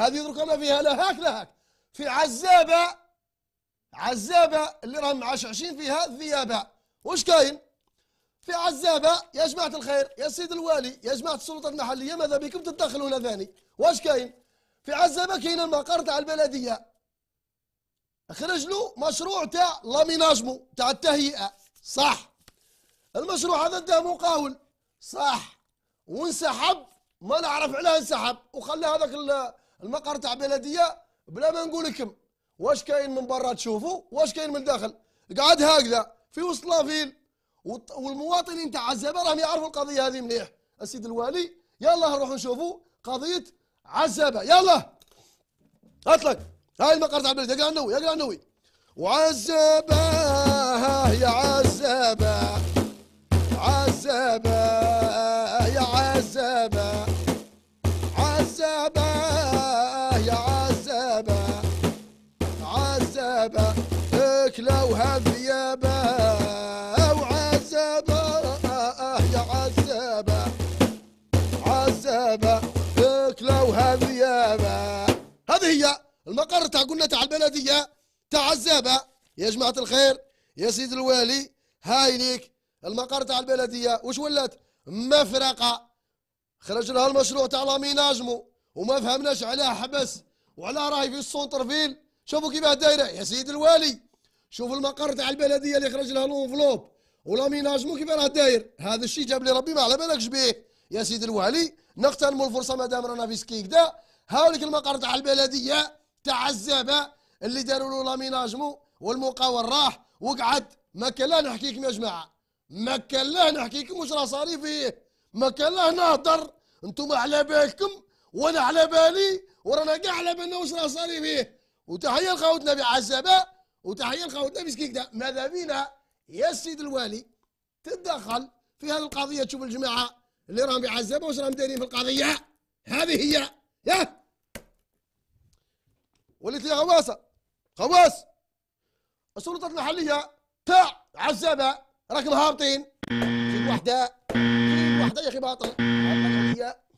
هذه ما فيها لا هاك لا هاك في عزابة عزابة اللي راهم عشرين فيها ذيابة واش كاين في عزابة يا جماعة الخير يا سيد الوالي يا جماعة السلطات المحلية ماذا بكم تتدخلوا لذاني واش كاين في عزابة كاين المقر تاع البلدية خرج له مشروع تاع لاميناجمو تاع التهيئة صح المشروع هذا ده مقاول صح وانسحب ما نعرف علاه انسحب وخلى هذاك المقر تاع بلديه بلا ما نقول لكم واش كاين من برا تشوفوا واش كاين من داخل قاعد هكذا في وسط لافيل والمواطنين تاع عزابه راهم يعرفوا القضيه هذه مليح السيد الوالي يلا نروحوا نشوفوا قضيه عزابه يلا اطلق هاي المقر تاع البلد يقرا النووي يقرا النووي وعزابه يا عزابه عزابه يا عزابه عزابه يا عزابة عزابة اكلوا هالذيابة وعزابة آه، يا عزابة عزابة اكلوا هالذيابة هذه هي المقر تاع قلنا تاع البلدية تاع عزابة يا جماعة الخير يا سيد الوالي هاي ليك المقر تاع البلدية وش ولات مفرقة خرج لها المشروع تاع لاميناجمو وما فهمناش علاه حبس وعلى راهي في السونترفيل شوفوا كيفاه دايره يا سيد الوالي شوف المقر تاع البلديه اللي خرج لها لونفلوب ولاميناجمون كيف راه داير هذا الشيء جاب لي ربي ما على بالكش به يا سيد الوالي نغتنموا الفرصه مادام رانا في دا هاوليك المقر تاع البلديه تاع الزابه اللي داروا له لاميناجمون والمقاول راح وقعد ما كان لا نحكيكم يا جماعه ما كان لا نحكيكم واش راه صاري فيه ما كان لا نهضر انتم على بالكم وانا على بالي ورانا كاع على بالنا واش راه صاري فيه وتحيه لخاوتنا بعزابه وتحيه لخاوتنا بسكيكدا ماذا بينا يا السيد الوالي تتدخل في هذه القضيه تشوف الجماعه اللي راهم بعزابه واش راهم دايرين في القضيه هذه هي يا وليت يا غواصه غواص السلطه المحليه تاع عزابه راكم هابطين في وحده في وحده يا اخي باطل